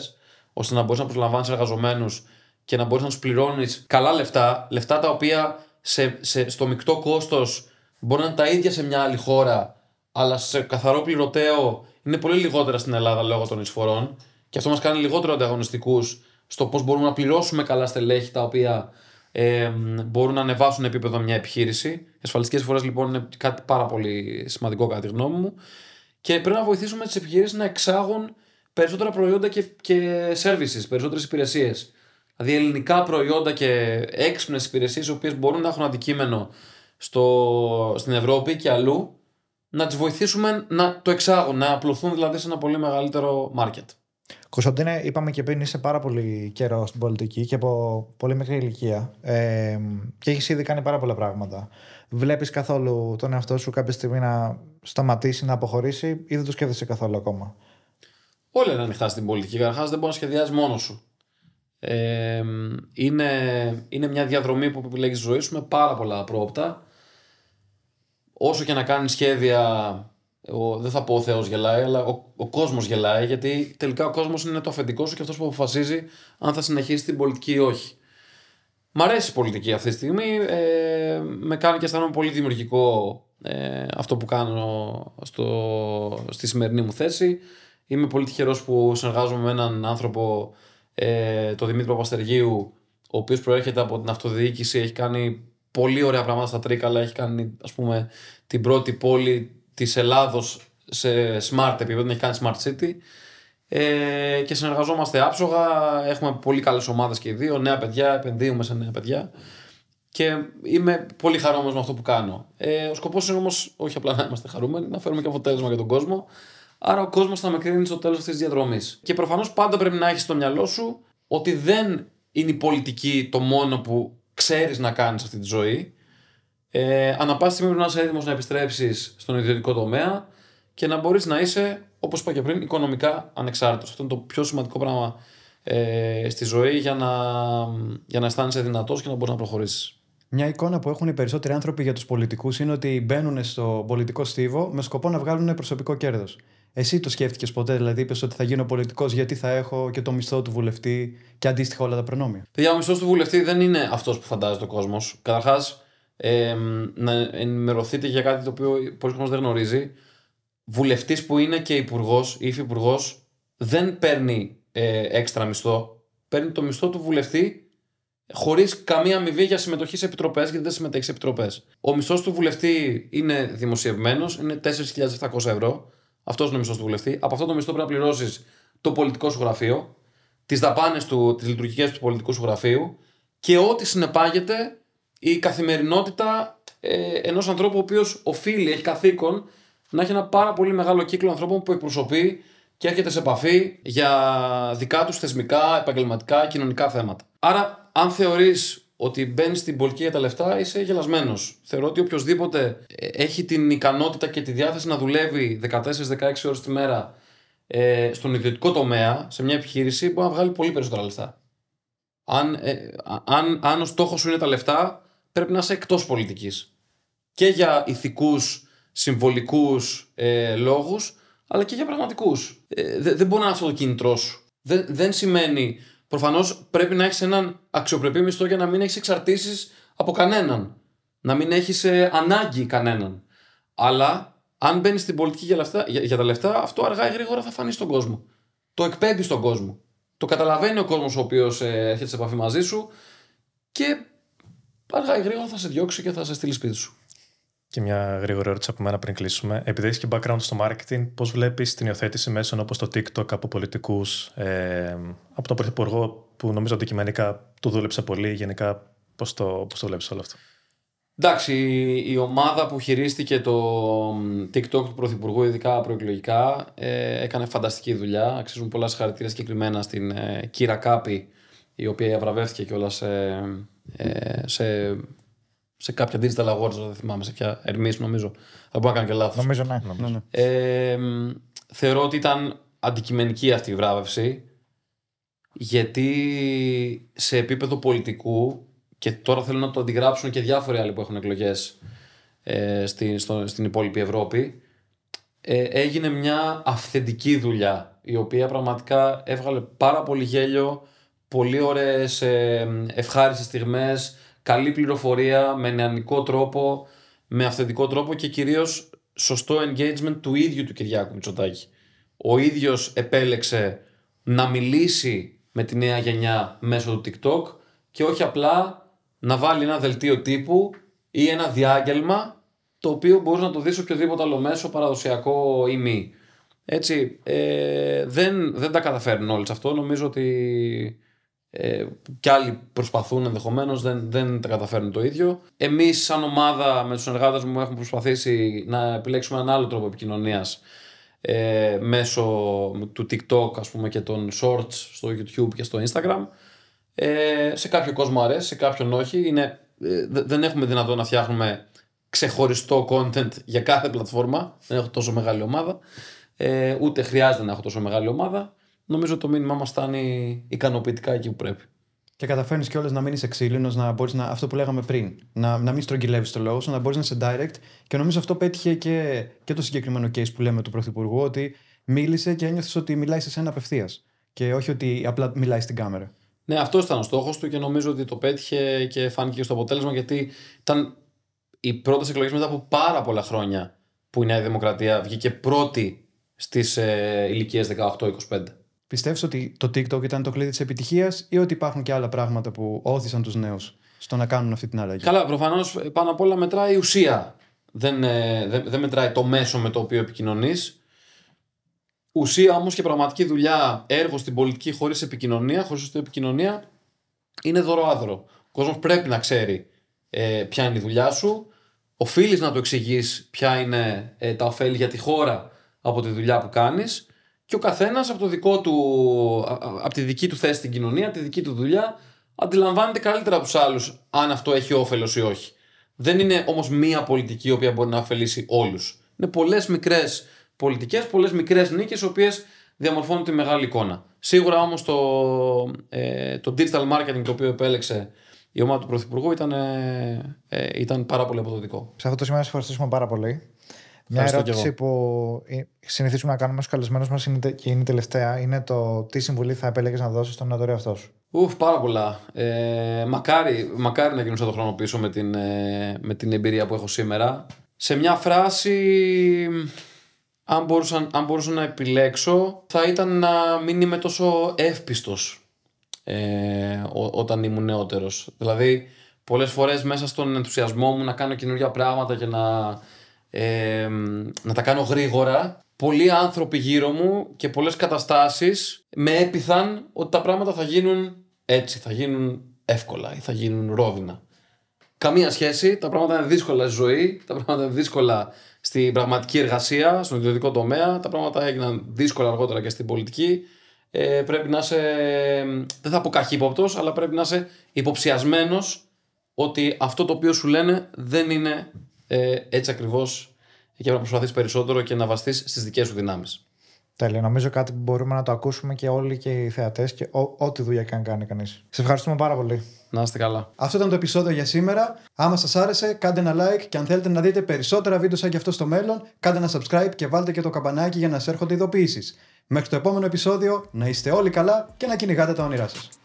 Speaker 1: ώστε να μπορείς να προσλαμβάνεις εργαζομένους και να μπορείς να τους πληρώνεις καλά λεφτά, λεφτά τα οποία σε, σε, στο μεικτό κόστος μπορεί να είναι τα ίδια σε μια άλλη χώρα, αλλά σε καθαρό πληρωτέο είναι πολύ λιγότερα στην Ελλάδα λόγω των εισφορών. Και αυτό μας κάνει λιγότερο ανταγωνιστικούς στο πώς μπορούμε να πληρώσουμε καλά στελέχη τα οποία ε, μπορούν να ανεβάσουν επίπεδο μια επιχείρηση. Οι ασφαλιστικές φορές, λοιπόν είναι κάτι πάρα πολύ σημαντικό κατά τη γνώμη μου και πρέπει να βοηθήσουμε τις επιχειρήσεις να εξάγουν περισσότερα προϊόντα και, και services, περισσότερες υπηρεσίες. Δηλαδή ελληνικά προϊόντα και έξυπνες υπηρεσίες, οι οποίες μπορούν να έχουν αντικείμενο στο, στην Ευρώπη και αλλού, να τις βοηθήσουμε να το εξάγουν, να απλωθούν δηλαδή σε ένα πολύ μεγαλύτερο market.
Speaker 3: Κωνσταντίνε, είπαμε και πριν, είσαι πάρα πολύ καιρός στην πολιτική και από πολύ μικρή ηλικία. Ε, και έχεις ήδη κάνει πάρα πολλά πράγματα. Βλέπεις καθόλου τον εαυτό σου κάποια στιγμή να σταματήσει, να αποχωρήσει, ή δεν το σκέφτεσαι καθόλου ακόμα.
Speaker 1: Όλα είναι ανοιχτά στην πολιτική. Καταρχάς, δεν μπορείς να σχεδιάζει μόνος σου. Ε, είναι, είναι μια διαδρομή που επιλέγεις τη ζωή σου με πάρα πολλά πρόοπτα. Όσο και να κάνεις σχέδια ο, δεν θα πω ο Θεός γελάει, αλλά ο, ο κόσμος γελάει, γιατί τελικά ο κόσμος είναι το αφεντικό σου και αυτός που αποφασίζει αν θα συνεχίσει την πολιτική ή όχι. Μ' αρέσει η πολιτική αυτή τη στιγμή, ε, με κάνει και αισθάνομαι πολύ δημιουργικό ε, αυτό που κάνω στο, στη σημερινή μου θέση. Είμαι πολύ τυχερός που συνεργάζομαι με έναν άνθρωπο, ε, τον Δημήτρη Παπαστεργίου, ο οποίος προέρχεται από την αυτοδιοίκηση, έχει κάνει πολύ ωραία πράγματα στα Τρίκαλα, έχει κάνει ας πούμε την πρώτη πόλη Της Ελλάδος σε smart επίπεδο, να έχει κάνει smart city ε, και συνεργαζόμαστε άψογα, έχουμε πολύ καλε ομάδες και οι δύο, νέα παιδιά, επενδύουμε σε νέα παιδιά και είμαι πολύ χαρούμενος με αυτό που κάνω. Ε, ο σκοπός είναι όμως, όχι απλά να είμαστε χαρούμενοι, να φέρουμε και αποτέλεσμα για τον κόσμο, άρα ο κόσμος θα με κρίνει στο τέλος της διαδρομής. Και προφανώς πάντα πρέπει να έχεις στο μυαλό σου ότι δεν είναι η πολιτική το μόνο που ξέρεις να κάνεις αυτή τη ζωή, ε, ανά πάση στιγμή πρέπει να είσαι έτοιμος να επιστρέψεις στον ιδιωτικό τομέα και να μπορείς να είσαι, όπως είπα και πριν, οικονομικά ανεξάρτητος. Αυτό είναι το πιο σημαντικό πράγμα ε, στη ζωή για να, για να αισθάνεσαι δυνατός και να μπορείς να προχωρήσεις.
Speaker 2: Μια εικόνα που έχουν οι περισσότεροι άνθρωποι για τους πολιτικούς είναι ότι μπαίνουν στο πολιτικό στίβο με σκοπό να βγάλουν προσωπικό κέρδος. Εσύ το σκέφτηκες ποτέ, δηλαδή είπες ότι θα γίνω πολιτικός γιατί θα έχω και το μισθό του βουλευτή και αντίστοιχα όλα τα προνόμια.
Speaker 1: Για ο μισθός του βουλευτή δεν είναι αυτός που φαντάζεται ο κόσμος. Καταρχάς, ε, να ενημερωθείτε για κάτι το οποίο πολλοί κόσμοι δεν γνωρίζει. Βουλευτής που είναι και υπουργός ή υφυπουργός δεν παίρνει ε, έξτρα μισθό. Παίρνει το μισθό του βουλευτή χωρίς καμία αμοιβή για συμμετοχή σε επιτροπές, γιατί δεν συμμετέχει σε επιτροπές. Ο μισθός του βουλευτή είναι δημοσιευμένος, είναι 4.700 ευρώ. Αυτός είναι ο μισθός του βουλευτή. Από αυτό το μισθό πρέπει να πληρώσεις το πολιτικό σου γραφείο, τις δαπάνες του, τις λειτουργικές του πολιτικού σου γραφείου και ό,τι συνεπάγεται η καθημερινότητα ε, ενός ανθρώπου ο οποίος οφείλει, έχει καθήκον να έχει ένα πάρα πολύ μεγάλο κύκλο ανθρώπων που εκπροσωπεί και έρχεται σε επαφή για δικά τους θεσμικά, επαγγελματικά, κοινωνικά θέματα. Άρα, αν θεωρείς ότι μπαίνεις στην πολική για τα λεφτά, είσαι γελασμένος. Θεωρώ ότι οποιοδήποτε ε, έχει την ικανότητα και τη διάθεση να δουλεύει 14-16 ώρες τη μέρα ε, στον ιδιωτικό τομέα, σε μια επιχείρηση, μπορεί να βγάλει πολύ περισσότερα λεφτά. Αν, ε, αν, αν ο στόχος σου είναι τα λεφτά, πρέπει να είσαι εκτός πολιτικής. Και για ηθικούς, συμβολικούς ε, λόγους, αλλά και για πραγματικούς. Ε, δεν μπορεί να είναι αυτό το κίνητρό σου. Δεν, δεν σημαίνει. Προφανώς πρέπει να έχεις έναν αξιοπρεπή μισθό για να μην έχεις εξαρτήσεις από κανέναν. Να μην έχεις ε, ανάγκη κανέναν. Αλλά αν μπαίνεις στην πολιτική για, λεφτά, για, για τα λεφτά, αυτό αργά ή γρήγορα θα φανεί στον κόσμο. Το εκπέμπεις στον κόσμο. Το καταλαβαίνει ο κόσμος ο οποίος ε, έρχεται σε επαφή μαζί σου και αργά γρήγορα θα σε διώξει και θα σε στείλει σπίτι σου. Και μια γρήγορη ερώτηση από μένα πριν κλείσουμε. Επειδή έχεις και background στο marketing, πώς
Speaker 2: βλέπεις την υιοθέτηση μέσων όπως το TikTok από πολιτικούς, ε, από τον Πρωθυπουργό, που νομίζω αντικειμενικά του δούλεψε πολύ, γενικά πώς το, πώς το βλέπεις όλο αυτό.
Speaker 1: Εντάξει, η ομάδα που χειρίστηκε το TikTok του Πρωθυπουργού, ειδικά προεκλογικά, ε, έκανε φανταστική δουλειά. Αξίζουν πολλά συγχαρητήρια συγκεκριμένα στην ε, Κύρα Κάπη, η οποία βραβεύτηκε κιόλας ε, ε, σε, σε κάποια digital awards, δεν θυμάμαι σε ποια, Ερμής νομίζω. Θα μπορώ να κάνω και λάθος. Νομίζω ναι. Νομίζω. Ναι, ναι. Ε, θεωρώ ότι ήταν αντικειμενική αυτή η βράβευση γιατί σε επίπεδο πολιτικού και τώρα θέλω να το αντιγράψουν και διάφοροι άλλοι που έχουν εκλογές ε, στην, στην υπόλοιπη Ευρώπη ε, έγινε μια αυθεντική δουλειά η οποία πραγματικά έβγαλε πάρα πολύ γέλιο πολύ ωραίες ε, ευχάριστες στιγμές, καλή πληροφορία, με νεανικό τρόπο, με αυθεντικό τρόπο και κυρίως σωστό engagement του ίδιου του Κυριάκου Μητσοτάκη. Ο ίδιος επέλεξε να μιλήσει με τη νέα γενιά μέσω του TikTok και όχι απλά να βάλει ένα δελτίο τύπου ή ένα διάγγελμα το οποίο μπορείς να το δεις οποιοδήποτε άλλο μέσο παραδοσιακό ή μη. Έτσι, ε, δεν, δεν τα καταφέρνουν όλοι αυτό. Νομίζω ότι ε, κι άλλοι προσπαθούν ενδεχομένως, δεν, δεν τα καταφέρνουν το ίδιο. Εμείς, σαν ομάδα, με τους συνεργάτες μου, έχουμε προσπαθήσει να επιλέξουμε ένα άλλο τρόπο επικοινωνίας ε, μέσω του TikTok ας πούμε, και των Shorts στο YouTube και στο Instagram. Ε, σε κάποιο κόσμο αρέσει, σε κάποιον όχι. Είναι, ε, δεν έχουμε δυνατόν να φτιάχνουμε ξεχωριστό content για κάθε πλατφόρμα. Δεν έχω τόσο μεγάλη ομάδα. Ε, ούτε χρειάζεται να έχω τόσο μεγάλη ομάδα νομίζω το μήνυμά μας φτάνει ικανοποιητικά εκεί που πρέπει.
Speaker 2: Και καταφέρνεις κιόλας να μείνει εξήλυνο, να μπορείς να. αυτό που λέγαμε πριν. Να, να μην στρογγυλεύεις το λόγο σου, να μπορείς να είσαι direct. Και νομίζω αυτό πέτυχε και, και το συγκεκριμένο case που λέμε του Πρωθυπουργού, ότι μίλησε και ένιωθες ότι μιλάει σε σένα απευθείας. Και όχι ότι απλά μιλάει στην κάμερα.
Speaker 1: Ναι, αυτός ήταν ο στόχος του και νομίζω ότι το πέτυχε και φάνηκε και στο αποτέλεσμα γιατί ήταν οι πρώτες εκλογές μετά από πάρα πολλά χρόνια που η Νέα Δημοκρατία βγήκε πρώτη στις ε, ηλικίες 18-25. Πιστεύεις ότι το TikTok
Speaker 2: ήταν το κλειδί της επιτυχίας ή ότι υπάρχουν και άλλα πράγματα που όθησαν τους νέους στο να κάνουν αυτή την αλλαγή. Καλά,
Speaker 1: προφανώς ε, πάνω απ' όλα μετράει η ουσία. Δεν, ε, μετράει το μέσο με το οποίο επικοινωνείς. Ουσία όμως και πραγματική δουλειά, έργο στην πολιτική χωρίς επικοινωνία, χωρίς ουσία επικοινωνία, είναι δωροάδρο. Ο κόσμος πρέπει να ξέρει ε, ποια είναι η δουλειά σου, οφείλεις να το εξηγείς ποια είναι ε, τα ωφέλη για τη χώρα από τη δουλειά που κάνεις και ο καθένας από, το δικό του, από τη δική του θέση στην κοινωνία, τη δική του δουλειά, αντιλαμβάνεται καλύτερα από τους άλλους αν αυτό έχει όφελος ή όχι. Δεν είναι όμως μία πολιτική η οποία μπορεί να ωφελήσει όλους. Είναι πολλές μικρές πολιτικές, πολλές μικρές νίκες, οι οποίες διαμορφώνουν τη μεγάλη εικόνα. Σίγουρα όμως το, ε, το digital marketing το οποίο επέλεξε η ομάδα του Πρωθυπουργού ήταν, ε, ε, ήταν πάρα πολύ αποδοτικό.
Speaker 3: Σε αυτό το σημείο να σας ευχαριστήσουμε πάρα πολύ. Μια ερώτηση που ε, συνηθίσουμε να κάνουμε στου καλεσμένους μας και είναι η τελευταία είναι το τι συμβουλή θα επέλεγες να δώσεις στον νεατορείο αυτό
Speaker 1: Ουφ, πάρα πολλά. Ε, μακάρι, μακάρι να γίνω το χρόνο πίσω με την, ε, με την εμπειρία που έχω σήμερα. Σε μια φράση, αν μπορούσα, αν μπορούσα να επιλέξω, θα ήταν να μην είμαι τόσο εύπιστος ε, όταν ήμουν νεότερος. Δηλαδή, πολλές φορές μέσα στον ενθουσιασμό μου να κάνω καινούργια πράγματα και να να τα κάνω γρήγορα. Πολλοί άνθρωποι γύρω μου και πολλές καταστάσεις με έπιθαν ότι τα πράγματα θα γίνουν έτσι, θα γίνουν εύκολα ή θα γίνουν ρόδινα. Καμία σχέση, τα πράγματα είναι δύσκολα στη ζωή, τα πράγματα είναι δύσκολα στην πραγματική εργασία, στον ιδιωτικό τομέα, τα πράγματα έγιναν δύσκολα αργότερα και στην πολιτική. Ε, πρέπει να είσαι, δεν θα πω καχύποπτος, αλλά πρέπει να είσαι υποψιασμένος ότι αυτό το οποίο σου λένε δεν είναι ε, έτσι ακριβώς και να προσπαθεί περισσότερο και να βαστείς στις δικές σου δυνάμεις.
Speaker 3: Τέλεια. Νομίζω κάτι που μπορούμε να το ακούσουμε και όλοι και οι θεατές και ό,τι δουλειά και αν κάνει κανείς. Σε ευχαριστούμε πάρα πολύ.
Speaker 1: Να είστε καλά.
Speaker 3: Αυτό ήταν το επεισόδιο για σήμερα. Άμα σας άρεσε, κάντε
Speaker 2: ένα like και αν θέλετε να δείτε περισσότερα βίντεο σαν και αυτό στο μέλλον, κάντε ένα subscribe και βάλτε και το καμπανάκι για να σας έρχονται ειδοποιήσεις. Μέχρι το επόμενο επεισόδιο, να είστε όλοι καλά και να κυνηγάτε τα όνειρά σας.